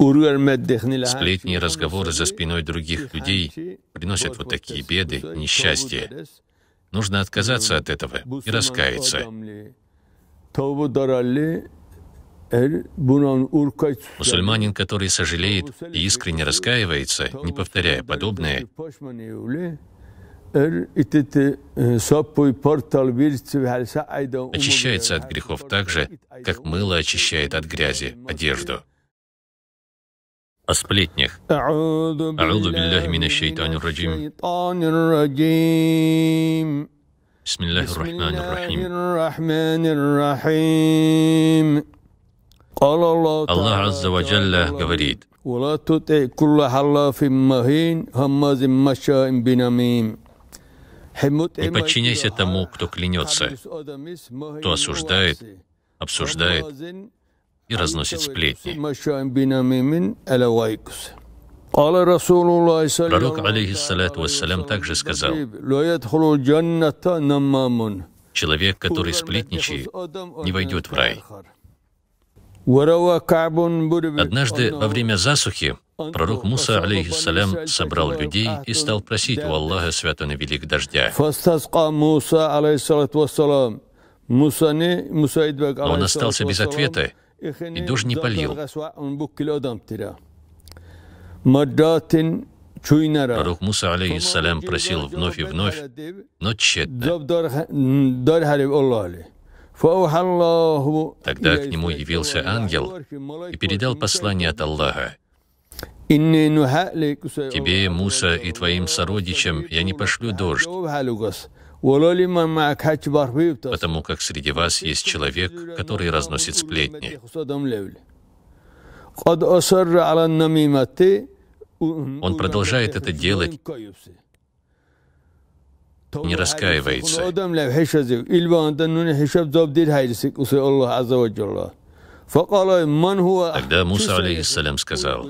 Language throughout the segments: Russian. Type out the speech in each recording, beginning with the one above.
Сплетни и разговоры за спиной других людей приносят вот такие беды, несчастья. Нужно отказаться от этого и раскаяться. Мусульманин, который сожалеет и искренне раскаивается, не повторяя подобное, очищается от грехов так же, как мыло очищает от грязи одежду о сплетнях. А'уду билляхи минаш шайтанир раджим. Бисмиллахи рахмани рахим. Аллах Азза ва Джалла говорит, не подчиняйся тому, кто клянется, кто осуждает, обсуждает, и разносит сплетни. Пророк, алейхиссалату вассалям, также сказал, «Человек, который сплетничает, не войдет в рай». Однажды во время засухи пророк Муса, алейхиссалям, собрал людей и стал просить у Аллаха святого велик дождя. Но он остался без ответа и дождь не полил. Пророк Муса, алейхиссалям, просил вновь и вновь, но тщетно. Тогда к нему явился ангел и передал послание от Аллаха. «Тебе, Муса, и твоим сородичам я не пошлю дождь, потому как среди вас есть человек, который разносит сплетни. Он продолжает это делать, не раскаивается. Тогда Муса, алейхиссалям, сказал,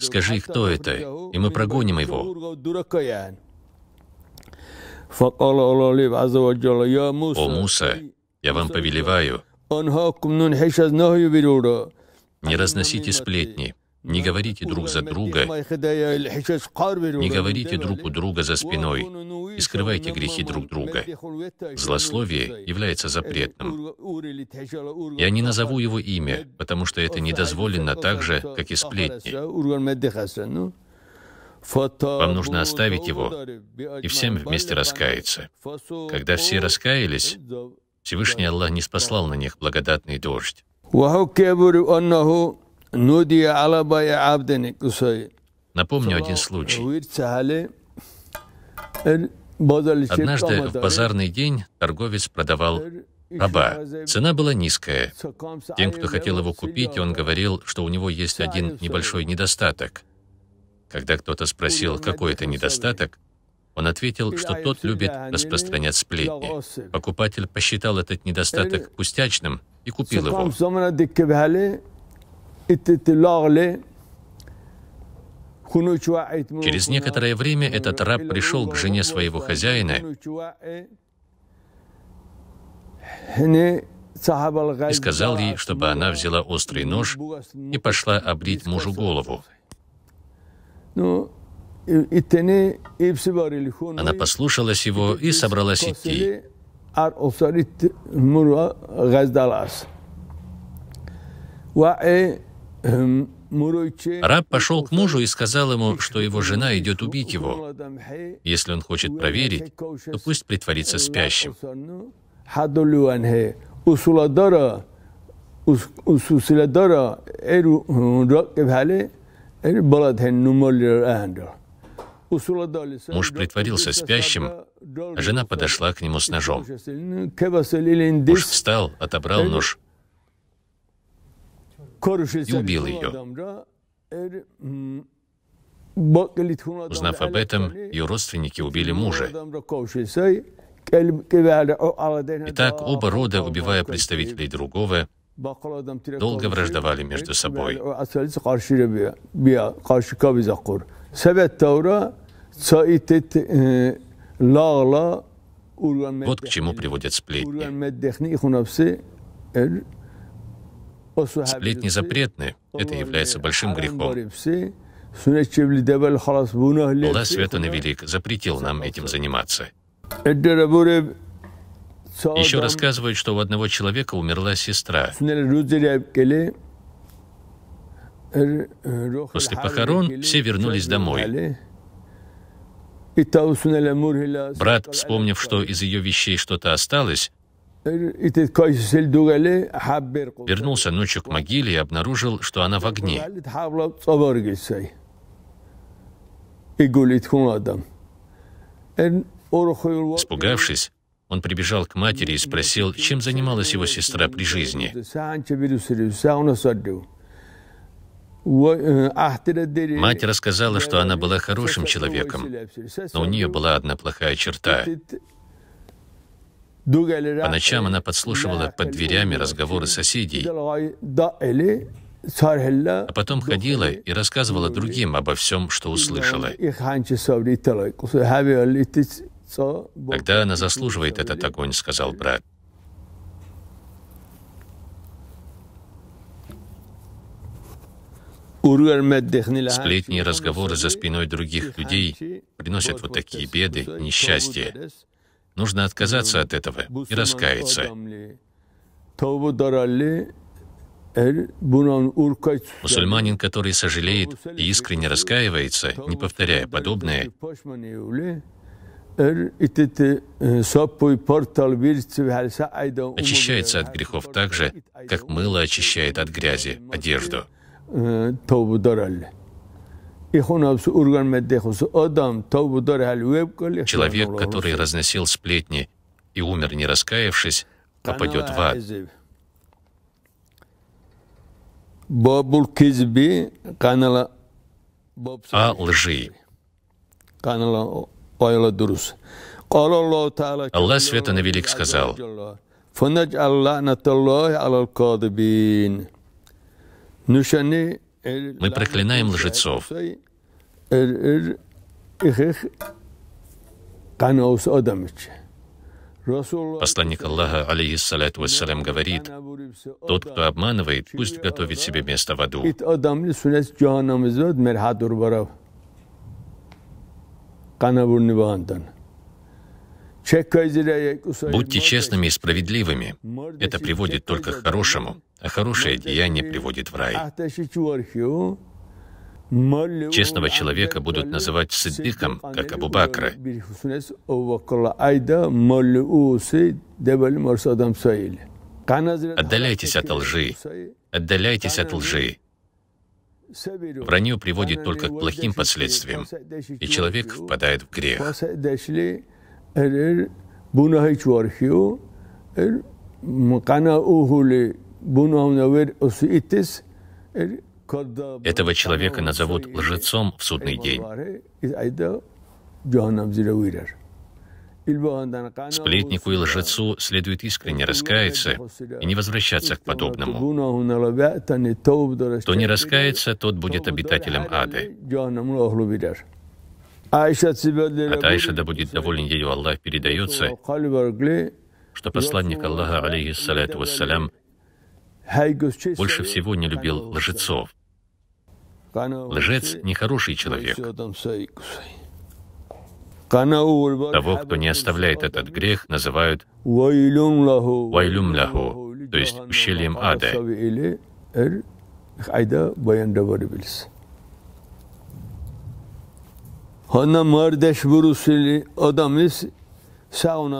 «Скажи, кто это, и мы прогоним его». О Муса, я вам повелеваю, не разносите сплетни, не говорите друг за друга, не говорите друг у друга за спиной и скрывайте грехи друг друга. Злословие является запретным. Я не назову его имя, потому что это не так же, как и сплетни. Вам нужно оставить его и всем вместе раскаяться. Когда все раскаялись, Всевышний Аллах не спаслал на них благодатный дождь. Напомню один случай. Однажды в базарный день торговец продавал раба. Цена была низкая. Тем, кто хотел его купить, он говорил, что у него есть один небольшой недостаток. Когда кто-то спросил, какой это недостаток, он ответил, что тот любит а распространять сплетни. Покупатель посчитал этот недостаток э, пустячным и купил его. Через некоторое время этот раб пришел к жене своего хозяина и сказал ей, чтобы она взяла острый нож и пошла обрить мужу голову. Ну, Она послушалась его и собралась идти. А, э, эм, Раб пошел к мужу и сказал ему, что его жена идет убить его. Если он хочет проверить, то пусть притворится спящим. Муж притворился спящим, а жена подошла к нему с ножом. Муж встал, отобрал нож и убил ее. Узнав об этом, ее родственники убили мужа. Итак, оба рода, убивая представителей другого, долго враждовали между собой. Вот к чему приводят сплетни. Э, сплетни запретны, это является большим грехом. Аллах Святой Велик запретил нам этим заниматься. Еще рассказывают, что у одного человека умерла сестра. Э, После похорон все вернулись домой. Брат, вспомнив, что из ее вещей что-то осталось, вернулся ночью к могиле и обнаружил, что она в огне. Испугавшись, он прибежал к матери и спросил, чем занималась его сестра при жизни. Мать рассказала, что она была хорошим человеком, но у нее была одна плохая черта. По ночам она подслушивала под дверями разговоры соседей, а потом ходила и рассказывала другим обо всем, что услышала. Тогда она заслуживает этот огонь, сказал брат. Сплетни и разговоры за спиной других людей приносят вот такие беды, несчастья. Нужно отказаться от этого и раскаяться. Мусульманин, который сожалеет и искренне раскаивается, не повторяя подобное, очищается от грехов так же, как мыло очищает от грязи одежду. Э, Человек, который разносил сплетни и умер не раскаявшись, а попадет в ад. А лжи. Аллах Свято Велик сказал, мы проклинаем лжецов. Посланник Аллаха, алейхиссалату вассалям, говорит, тот, кто обманывает, пусть готовит себе место в аду. Будьте честными и справедливыми. Это приводит только к хорошему, а хорошее деяние приводит в рай. Честного человека будут называть сиддиком, как Абу Бакра. Отдаляйтесь от лжи. Отдаляйтесь от лжи. Вранье приводит только к плохим последствиям, и человек впадает в грех. Этого человека назовут лжецом в судный день. Сплетнику и лжецу следует искренне раскаяться и не возвращаться к подобному. Кто не раскается, тот будет обитателем ада. От Айша, да будет доволен ею Аллах, передается, что посланник Аллаха, алейхиссалату вассалям, больше всего не любил лжецов. Лжец — нехороший человек. Того, кто не оставляет этот грех, называют вайлюм лаху, то есть ущельем ада.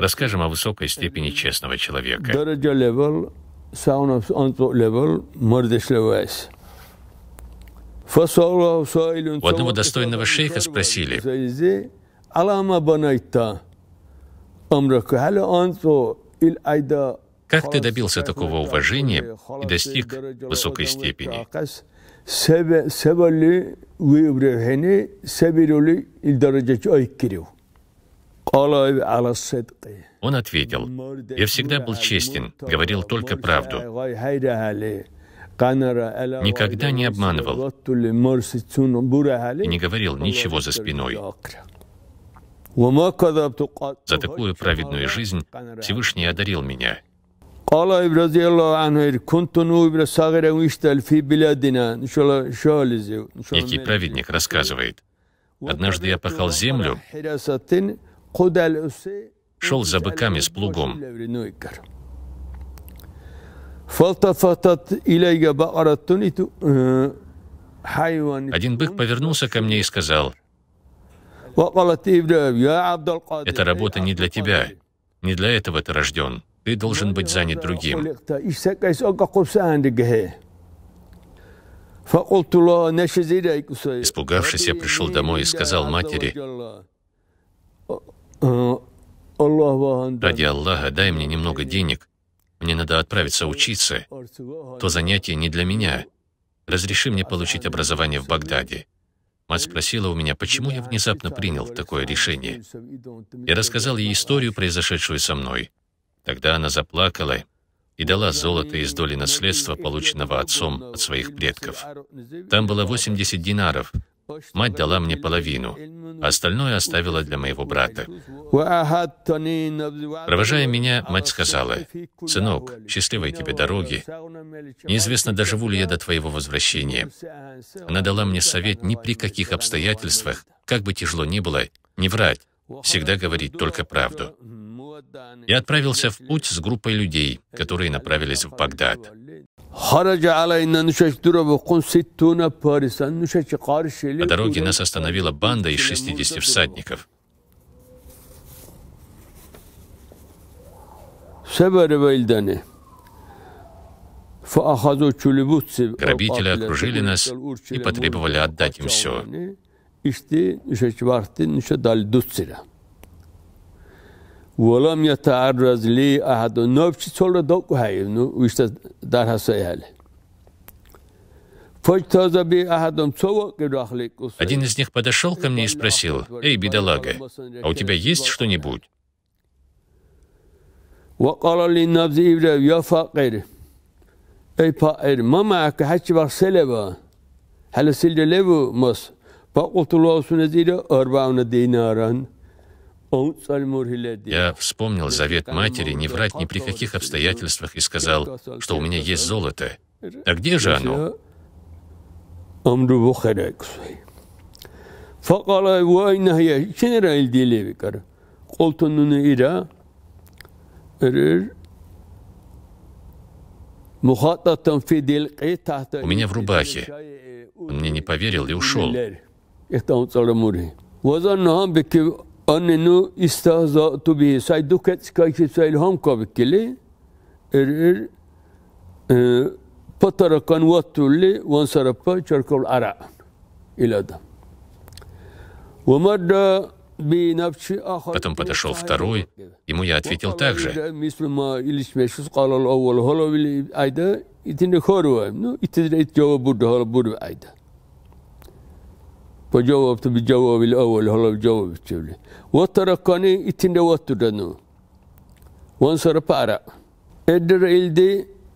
Расскажем о высокой степени честного человека. У одного достойного шейха спросили, как ты добился такого уважения и достиг высокой степени? Он ответил, «Я всегда был честен, говорил только правду, никогда не обманывал и не говорил ничего за спиной». За такую праведную жизнь Всевышний одарил меня. Некий праведник рассказывает, однажды я пахал землю, шел за быками с плугом. Э, Один бык повернулся ко мне и сказал, эта работа не для тебя. Не для этого ты рожден. Ты должен быть занят другим. Испугавшись, я пришел домой и сказал матери, «Ради Аллаха, дай мне немного денег. Мне надо отправиться учиться. То занятие не для меня. Разреши мне получить образование в Багдаде». Мать спросила у меня, почему я внезапно принял такое решение. Я рассказал ей историю, произошедшую со мной. Тогда она заплакала и дала золото из доли наследства, полученного отцом от своих предков. Там было 80 динаров, Мать дала мне половину, остальное оставила для моего брата. Провожая меня, мать сказала, «Сынок, счастливой тебе дороги. Неизвестно, доживу ли я до твоего возвращения». Она дала мне совет ни при каких обстоятельствах, как бы тяжело ни было, не врать, всегда говорить только правду. Я отправился в путь с группой людей, которые направились в Багдад. По дороге нас остановила банда из 60 всадников. Грабители окружили нас и потребовали отдать им все. ولم يتعرض لي أحد نفسي تولى دوك هاي ويشتا دار هسيهل Один из них подошел ко мне и спросил, «Эй, бедолага, а у тебя есть что-нибудь?» Я вспомнил завет матери не врать ни при каких обстоятельствах и сказал, что у меня есть золото. А где же оно? У меня в рубахе. Он мне не поверил и ушел. أنه استهزأت به سيدوكت كيف سيلهم كابكلي إر إر فترقا واتولي وانصرفا شركوا العراء إلى دم ومر Потом подошел второй, ему я ответил так же. وجاوبت بالجواب الأول هلا بجاوب تبلي وتركني اتني وتدنو وانصر بارا ادر إلدي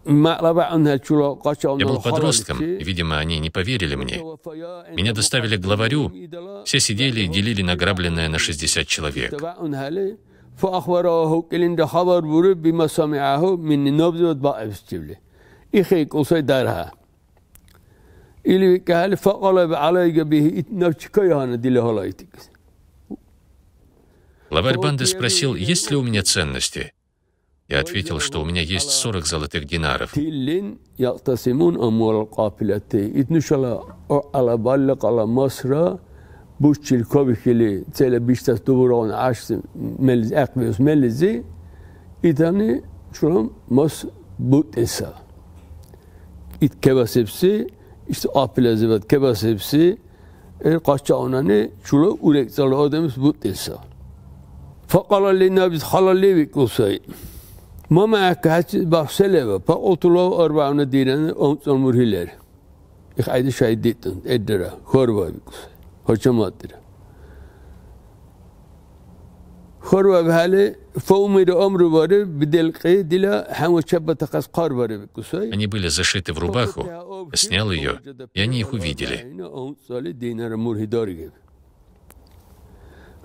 Я был ну, подростком, видимо, они не поверили мне. Меня доставили к главарю, все сидели и делили награбленное на 60 человек ili gaali faqalaba calayga bihi itnachkayahana дилехалайтик. Главарь банды спросил, есть ли у меня ценности. Я ответил, что у меня есть 40 золотых динаров. Итани шулам мас бут Ит кевасепси işte apile ah zibet kebas hepsi e, kaçça onani çula urek zalı ademiz bu dilse. Fakala lina biz halalevik olsay. Ma Mama haçı bahseleve. Pa otulav arbağına direne onsan murhiler. İk ayda şahit ettin. Eddera. Horva. Hoçamattira. خروب هله фаумири омру варе биделкы диля хаму чабба такас кар варе Они были зашиты в рубаху, снял ее, и они их увидели.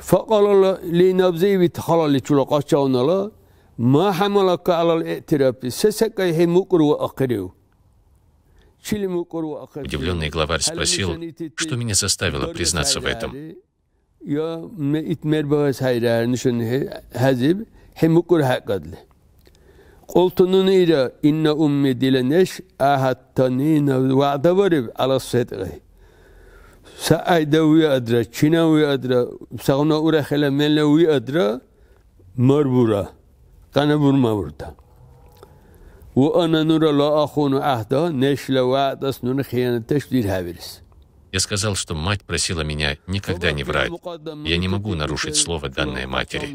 فقال الله لنبزي بتخلال لتلقى شاون ما حملك على الاعتراف سسك هي مكر وأقريو Удивленный главарь спросил, что меня заставило признаться в этом. Ya اتمر به سیره نشون حزب همکر حقدل Koltuğunun ile inne ummi dileneş ahattanine vaada varib ala sedgi. Sa ayda vi adra, çina vi adra, sağına ura hele menle vi adra, marbura, kana vurma vurda. Ve ana nura la ahunu ahda, neşle vaadas nunu khiyaneteş dirhaviriz. Я сказал, что мать просила меня никогда не врать. Я не могу нарушить слово, данной матери.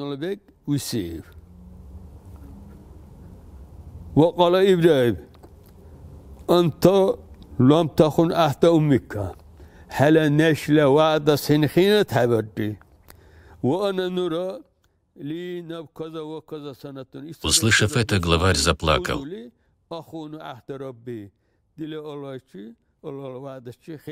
Услышав это, главарь заплакал. Ты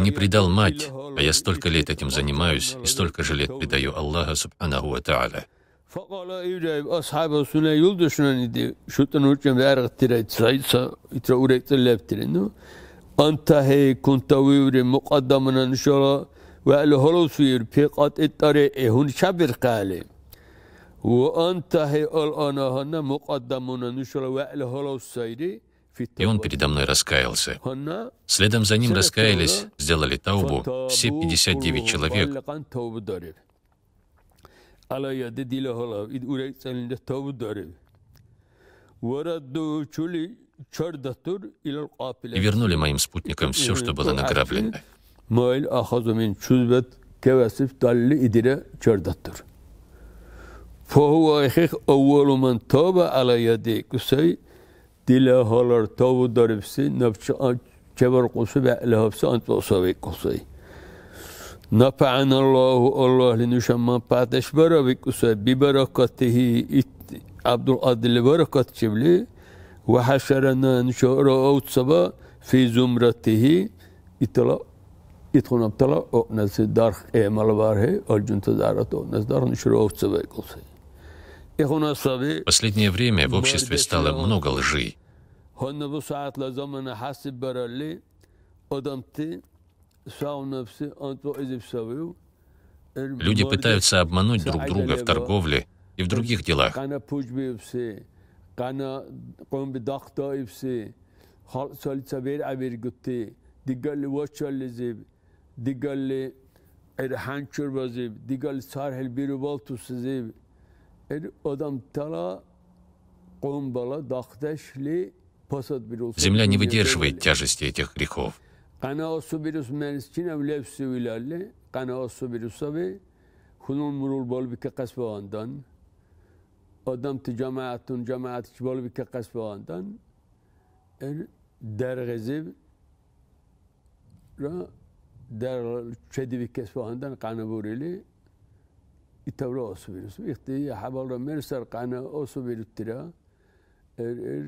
не предал мать, а я столько лет этим занимаюсь и столько же лет предаю Аллаха Субханаху Ва Та'аля. И он передо мной раскаялся. Следом за ним раскаялись, сделали таубу, все 59 человек. И вернули моим спутникам все, что было награблено. فهو أخيك أول من توب على يديك سي دلا هولر توب دربسي نفش جبر قصي بألها بسان تصوي قصي نفعنا الله الله لنشما باتش بربي قصي ببركته عبد القادر بركة شبلي وحشرنا نشهر أو تصبا في زمرته اطلاع يدخلون ابتلا او نزد دار اعمال باره الجنت دارت او نزد دار نشر او تصبا قصي В последнее время в обществе стало много лжи. Люди пытаются обмануть друг друга в торговле и в других эм, делах. Земля не выдерживает тяжести этих грехов. در چدی کسبه هندن قانبوریلی itavra osu virus ikti habalra mersar qana osu viruttira er, er,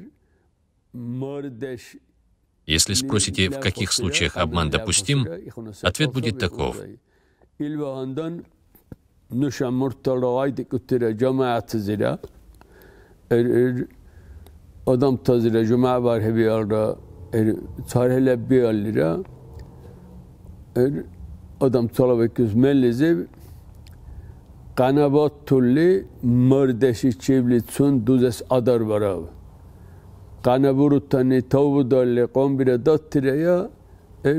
Если спросите, в каких случаях обман допустим, ответ будет таков. Er, adam tazira cuma var hebi adam talabeküz mellezi قنوات تولی مردشی چیبلی چون دوزس آدار براو قنوورو تانی تاو دارلی قوم بیره داد تیره یا ار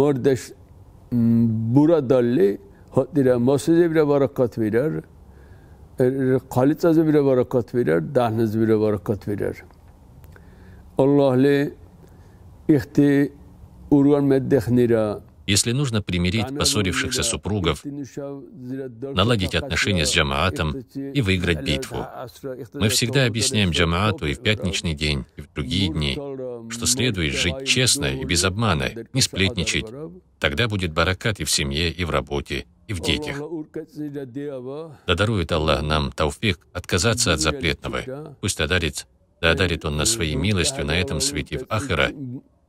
مردش bura dalli haddire masjide bile barakat verir. Er Kalitazı bile barakat verir, dahniz bile barakat verir. Allah'le ihti urvan meddekhnira Если нужно примирить поссорившихся супругов, наладить отношения с джамаатом и выиграть битву. Мы всегда объясняем джамаату и в пятничный день, и в другие дни, что следует жить честно и без обмана, не сплетничать. Тогда будет баракат и в семье, и в работе, и в детях. Да дарует Аллах нам тауфик отказаться от запретного. Пусть одарит, да одарит Он нас своей милостью на этом свете в Ахира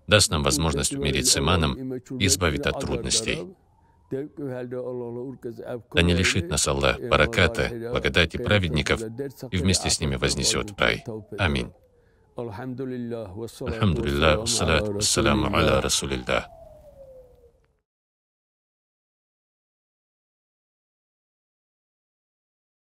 даст нам возможность умереть с иманом и избавит от трудностей. Да не лишит нас Аллах бараката, благодати праведников и вместе с ними вознесет в рай. Аминь. Алхамдулиллах, вассалату вассаламу аля расулиллах.